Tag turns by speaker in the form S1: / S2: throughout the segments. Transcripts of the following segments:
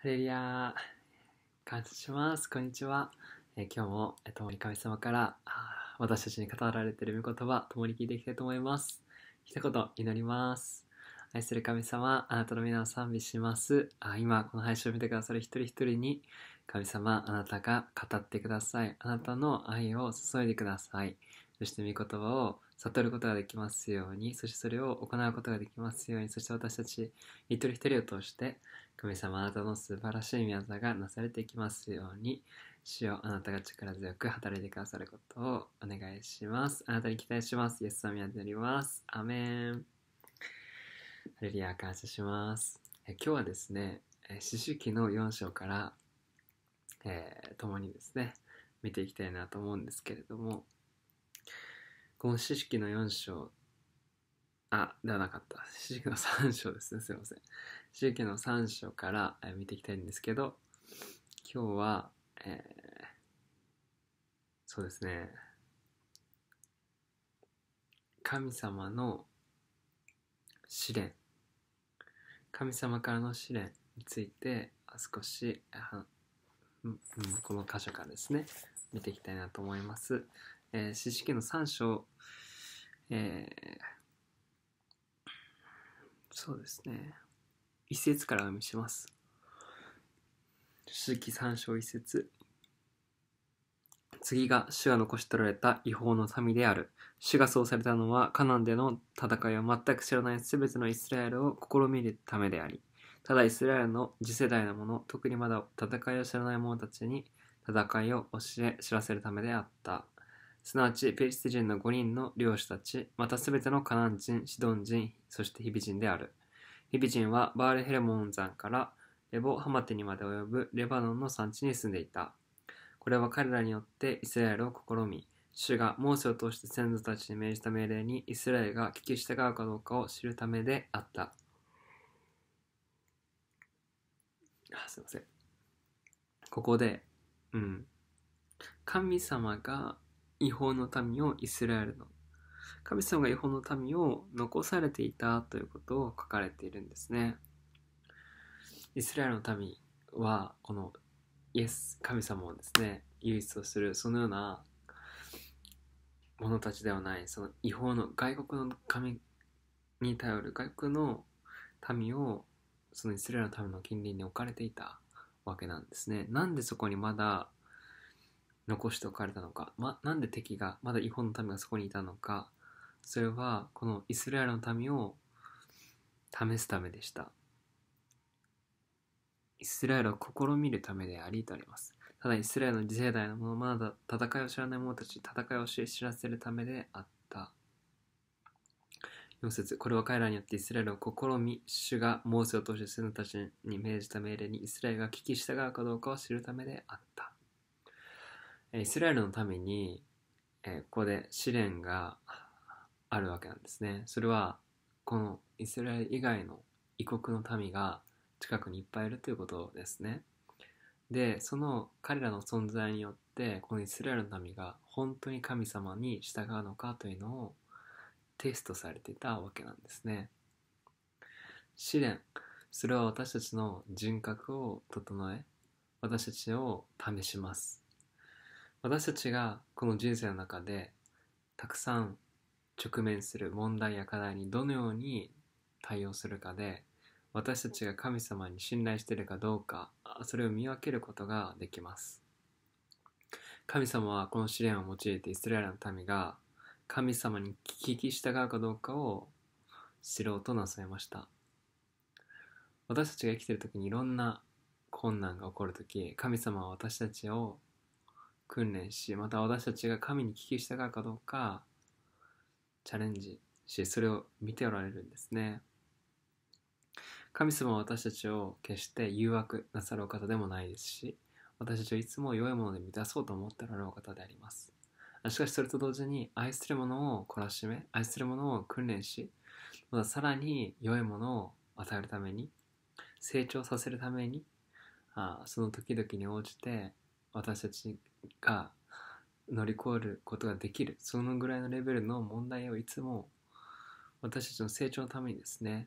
S1: ハレリヤ感謝します。こんにちは。えー、今日も、えー、共に神様から私たちに語られている御言葉、共に聞いていきたいと思います。一言祈ります。愛する神様、あなたの皆を賛美します。あ今、この配信を見てくださる一人一人に、神様、あなたが語ってください。あなたの愛を注いでください。そして御言葉を悟ることができますように、そしてそれを行うことができますように、そして私たち一人一人を通して、神様あなたの素晴らしい宮沢がなされていきますように、主よあなたが力強く働いてくださることをお願いします。あなたに期待します。イエス様に祈ります。アメン。ハレリア、感謝します。え今日はですね、四主期の4章から、えー、共にですね、見ていきたいなと思うんですけれども、この四式の4章、あ、ではなかった。四式の三章ですね。すいません。四式の三章から見ていきたいんですけど、今日は、えー、そうですね。神様の試練。神様からの試練について少しは、うん、この箇所からですね見ていきたいなと思いますえー、四式球の三章、えー、そうですね、一節から読みします。四季三章一節。次が主が残し取られた違法の民である。主がそうされたのはカナンでの戦いを全く知らない全てのイスラエルを試みるためであり、ただイスラエルの次世代の者、特にまだ戦いを知らない者たちに戦いを教え知らせるためであった。すなわちペリシテ人の5人の領主たち、またすべてのカナン人、シドン人、そしてヒビ人である。ヒビ人はバールヘレモン山からレボ・ハマテにまで及ぶレバノンの産地に住んでいた。これは彼らによってイスラエルを試み、主がモーセを通して先祖たちに命じた命令にイスラエルが聞き従うかどうかを知るためであった。あすいません。ここで、うん。神様が違法の民をイスラエルの神様が違法の民を残されていたということを書かれているんですねイスラエルの民はこのイエス神様をですね唯一とするそのような者たちではないその違法の外国の神に頼る外国の民をそのイスラエルの民の近隣に置かれていたわけなんですねなんでそこにまだ残しておかれたのか、ま、なんで敵がまだ違法の民がそこにいたのかそれはこのイスラエルの民を試すためでしたイスラエルを試みるためでありとありますただイスラエルの次世代の者まだ戦いを知らない者たち戦いを知らせるためであった4節これは彼らによってイスラエルを試み主がモーセを通してスナたちに命じた命令にイスラエルが聞き従うかどうかを知るためであったイスラエルのために、えここで試練があるわけなんですねそれはこのイスラエル以外の異国の民が近くにいっぱいいるということですねでその彼らの存在によってこのイスラエルの民が本当に神様に従うのかというのをテストされていたわけなんですね試練それは私たちの人格を整え私たちを試します私たちがこの人生の中でたくさん直面する問題や課題にどのように対応するかで私たちが神様に信頼しているかどうかそれを見分けることができます神様はこの試練を用いてイスラエルの民が神様に聞き従うかどうかを知ろうとなさいました私たちが生きている時にいろんな困難が起こる時神様は私たちを訓練しまた私たちが神に聞き従うかどうかチャレンジしそれを見ておられるんですね神様は私たちを決して誘惑なさるお方でもないですし私たちをいつも良いもので満たそうと思っておられるお方でありますしかしそれと同時に愛する者を懲らしめ愛する者を訓練しまたさらに良いものを与えるために成長させるためにあその時々に応じて私たちが乗り越えることができるそのぐらいのレベルの問題をいつも私たちの成長のためにですね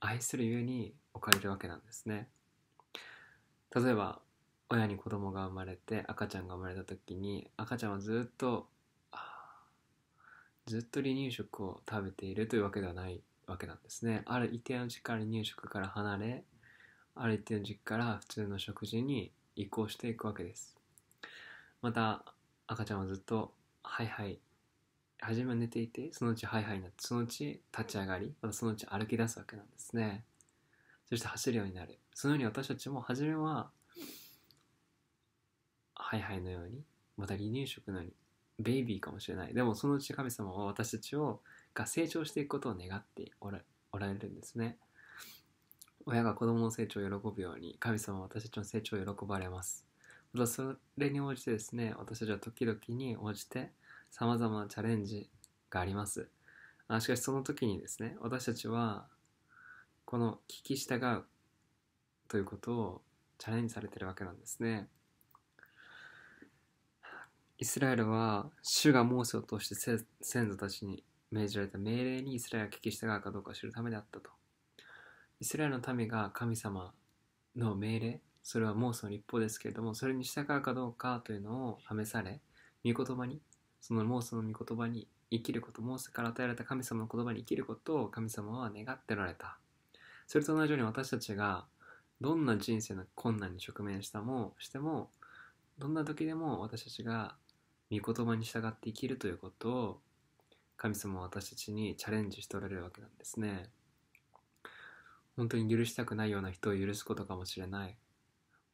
S1: 愛するゆえに置かれるわけなんですね例えば親に子供が生まれて赤ちゃんが生まれた時に赤ちゃんはずっとずっと離乳食を食べているというわけではないわけなんですねある一定の時間離乳食から離れある一定の時期から普通の食事に移行していくわけですまた赤ちゃんはずっとハイハイ初めは寝ていてそのうちハイハイになってそのうち立ち上がりまたそのうち歩き出すわけなんですねそして走るようになるそのように私たちも初めはハイハイのようにまた離乳食のようにベイビーかもしれないでもそのうち神様は私たちをが成長していくことを願っておられるんですね親が子供の成長を喜ぶように神様は私たちの成長を喜ばれますまたそれに応じてですね私たちは時々に応じてさまざまなチャレンジがありますあしかしその時にですね私たちはこの聞き従うということをチャレンジされてるわけなんですねイスラエルは主がモーセを通して先祖たちに命じられた命令にイスラエルが聞き従うかどうかを知るためであったとイスラエルの民が神様の命令それは妄想の立法ですけれどもそれに従うかどうかというのを試され御言葉にその妄想の御言葉に生きること妄想から与えられた神様の言葉に生きることを神様は願っておられたそれと同じように私たちがどんな人生の困難に直面したもしてもどんな時でも私たちが御言葉に従って生きるということを神様は私たちにチャレンジしておられるわけなんですね。本当に許したくないような人を許すことかもしれない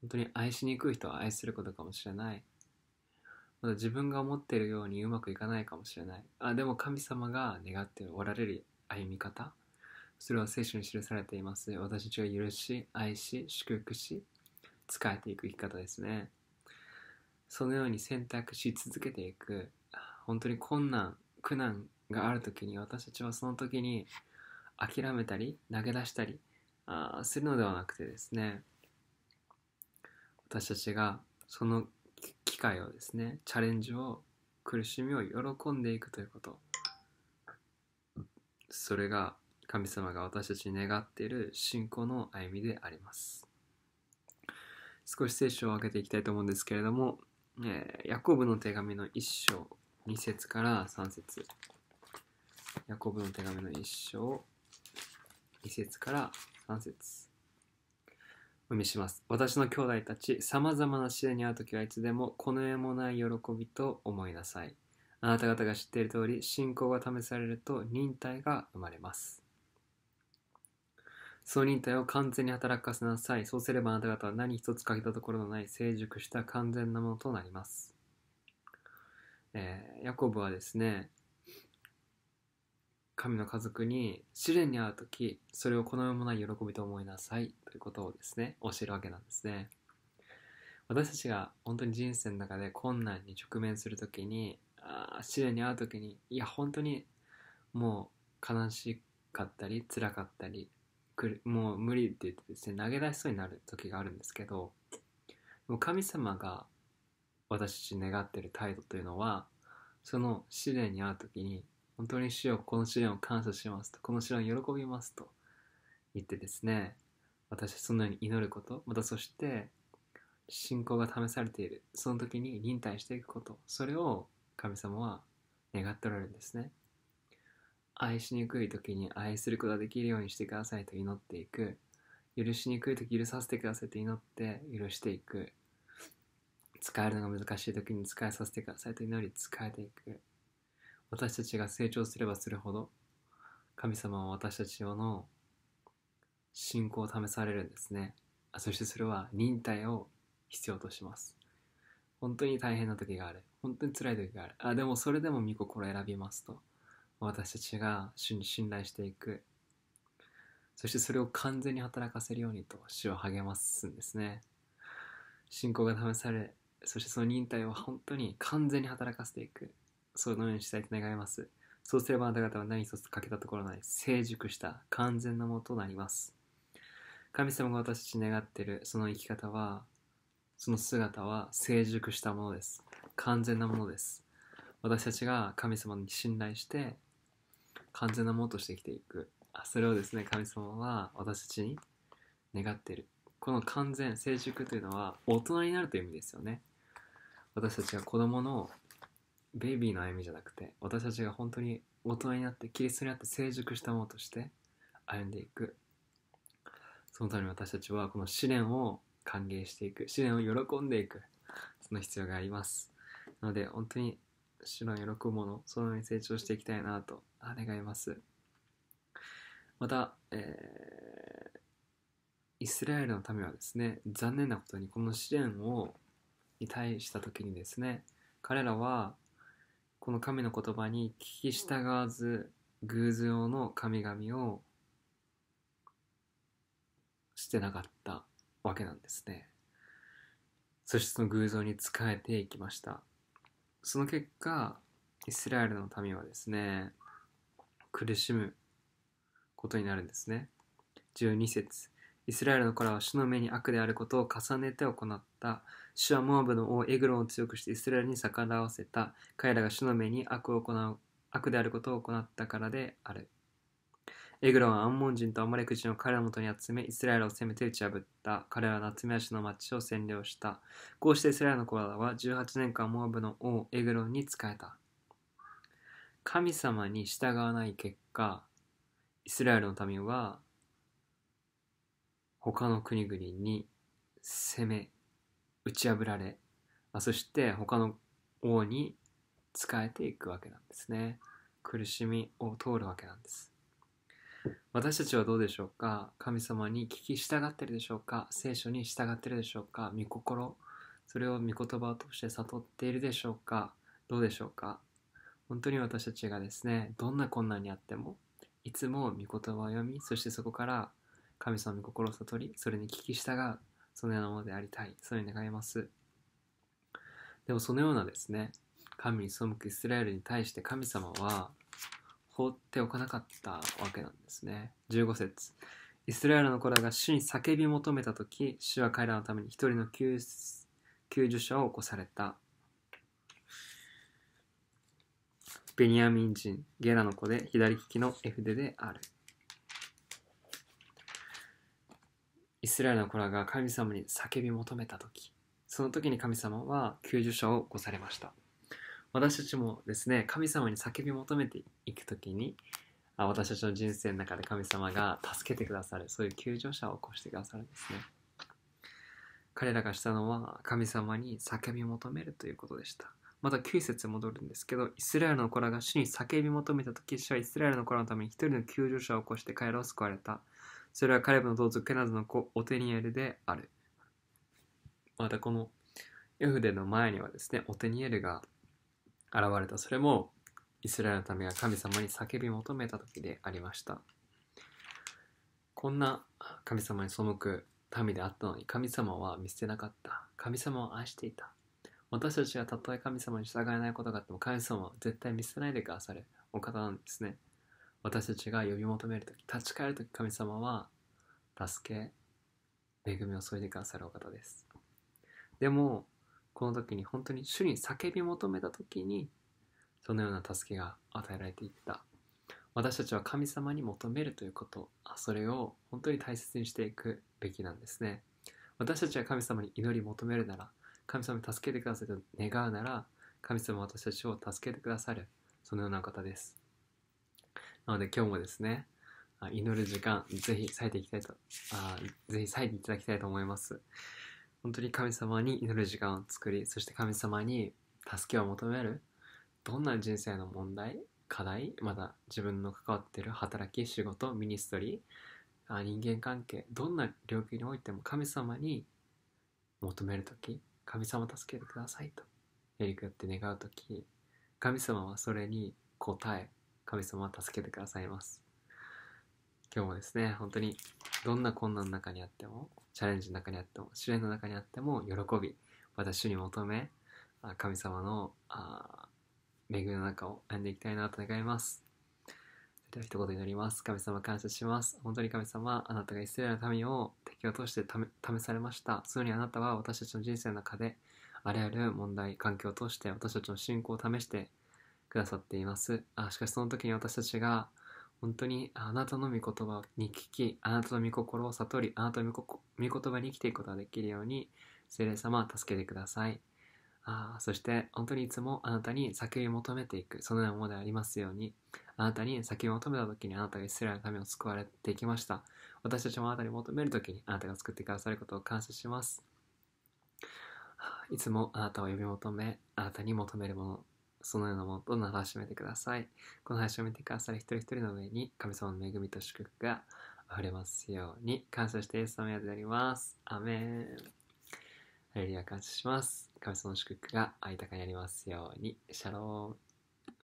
S1: 本当に愛しにくい人を愛することかもしれないまだ自分が思っているようにうまくいかないかもしれないあでも神様が願っておられる歩み方それは聖書に記されています私たちが許し愛し祝福し仕えていく生き方ですねそのように選択し続けていく本当に困難苦難がある時に私たちはその時に諦めたり投げ出したりあするのではなくてですね私たちがその機会をですねチャレンジを苦しみを喜んでいくということそれが神様が私たちに願っている信仰の歩みであります少し聖書を開けていきたいと思うんですけれども、えー、ヤコブの手紙の1章2節から3節ヤコブの手紙の1章2節から3節お見します。私の兄弟たち、様々な試練に遭うときはいつでも、この世もない喜びと思いなさい。あなた方が知っている通り、信仰が試されると忍耐が生まれます。その忍耐を完全に働かせなさい。そうすればあなた方は何一つ欠けたところのない成熟した完全なものとなります。えー、ヤコブはですね、神の家族に試練に遭う時それをこの世もない喜びと思いなさいということをですね教えるわけなんですね私たちが本当に人生の中で困難に直面する時にあ試練に遭う時にいや本当にもう悲しかったり辛かったりもう無理って言ってですね投げ出しそうになる時があるんですけどもう神様が私たち願ってる態度というのはその試練に遭う時に本当に主よこの試練を感謝しますと、この試練を喜びますと言ってですね、私はそのように祈ること、またそして信仰が試されている、その時に忍耐していくこと、それを神様は願っておられるんですね。愛しにくい時に愛することができるようにしてくださいと祈っていく。許しにくい時許させてくださいと祈って許していく。使えるのが難しい時に使えさせてくださいと祈り使えていく。私たちが成長すればするほど神様は私たちの信仰を試されるんですねそしてそれは忍耐を必要とします本当に大変な時がある本当に辛い時があるあでもそれでも御心を選びますと私たちが主に信頼していくそしてそれを完全に働かせるようにと主を励ますんですね信仰が試されそしてその忍耐を本当に完全に働かせていくそのようにしたいと願います。そうすればあなた方は何一つ欠けたところない、成熟した、完全なものとなります。神様が私たちに願っているその生き方は、その姿は成熟したものです。完全なものです。私たちが神様に信頼して、完全なものとして生きていく。あそれをですね、神様は私たちに願っている。この完全、成熟というのは大人になるという意味ですよね。私たちが子供のベイビーの歩みじゃなくて私たちが本当に大人になってキリストになって成熟したものとして歩んでいくそのために私たちはこの試練を歓迎していく試練を喜んでいくその必要がありますなので本当に主の喜ぶものそのように成長していきたいなと願いますまた、えー、イスラエルの民はですね残念なことにこの試練をに対した時にですね彼らはこの神の言葉に聞き従わず偶像の神々をしてなかったわけなんですねそしてその偶像に仕えていきましたその結果イスラエルの民はですね苦しむことになるんですね12節イスラエルの子らは主の目に悪であることを重ねて行った主はモアブの王エグロンを強くしてイスラエルに逆らわせた。彼らが主の目に悪を行う、悪であることを行ったからである。エグロンはアンモン人とアマレク人を彼のもとに集め、イスラエルを攻めて打ち破った。彼らは夏目足の町を占領した。こうしてイスラエルの子らは18年間モアブの王エグロンに仕えた。神様に従わない結果、イスラエルの民は他の国々に攻め打ち破られ、まあ、そして他の王に仕えていくわけなんですね。苦しみを通るわけなんです。私たちはどうでしょうか神様に聞き従ってるでしょうか聖書に従ってるでしょうか御心それを御言葉として悟っているでしょうかどうでしょうか本当に私たちがですねどんな困難にあってもいつも御言葉を読みそしてそこから神様の心を悟りそれに聞き従うそのようなものでありたい。そのうに願います。でもそのようなですね、神に背くイスラエルに対して神様は放っておかなかったわけなんですね。15節イスラエルの子らが主に叫び求めた時、主は彼らのために一人の救助者を起こされた。ベニヤミン人、ゲラの子で左利きの絵筆である。イスラエルの子らが神様に叫び求めた時その時に神様は救助者を起こされました私たちもですね神様に叫び求めていく時に私たちの人生の中で神様が助けてくださるそういう救助者を起こしてくださるんですね彼らがしたのは神様に叫び求めるということでしたまた9節戻るんですけど、イスラエルの子らが主に叫び求めた時、主はイスラエルの子らのために一人の救助者を起こして彼らを救われた。それは彼の同族ケナズの子オテニエルである。またこのエフデの前にはですね、オテニエルが現れた。それもイスラエルのためが神様に叫び求めた時でありました。こんな神様に背く民であったのに神様は見捨てなかった。神様を愛していた。私たちはたとえ神様に従えないことがあっても神様は絶対見捨てないでくださるお方なんですね。私たちが呼び求める時立ち返る時神様は助け恵みを添えてくださるお方ですでもこの時に本当に主に叫び求めた時にそのような助けが与えられていった私たちは神様に求めるということそれを本当に大切にしていくべきなんですね私たちは神様に祈り求めるなら神様に助けてくださいと願うなら神様は私たちを助けてくださるそのような方ですなので今日もですね、祈る時間、ぜひ割いていきたいと、あぜひ割いていただきたいと思います。本当に神様に祈る時間を作り、そして神様に助けを求める、どんな人生の問題、課題、また自分の関わっている働き、仕事、ミニストリー、人間関係、どんな領域においても神様に求める時、神様助けてくださいと、エリクって願う時、神様はそれに答え、神様は助けてくださいます。今日もですね、本当にどんな困難の中にあっても、チャレンジの中にあっても、試練の中にあっても、喜び、また主に求め、神様の恵みの中を歩んでいきたいなと願います。では一言になります。神様感謝します。本当に神様、あなたがイスラエルの民を敵を通して試されました。そすぐにあなたは私たちの人生の中で、あらゆる問題、環境を通して私たちの信仰を試してくださっていますあしかしその時に私たちが本当にあなたの御言葉に聞きあなたの御心を悟りあなたの御言葉に生きていくことができるように聖霊様は助けてくださいあそして本当にいつもあなたに叫び求めていくそのようなものでありますようにあなたに叫び求めた時にあなたがイスラエルの民を救われていきました私たちもあなたに求める時にあなたが救ってくださることを感謝しますいつもあなたを呼び求めあなたに求めるものそのようなものとならしめてください。この配信を見てくださる一人一人の上に神様の恵みと祝福が溢れますように感謝してイエス様にであります。アメン。ハレルヤ感謝します。神様の祝福が豊かにありますように。シャロー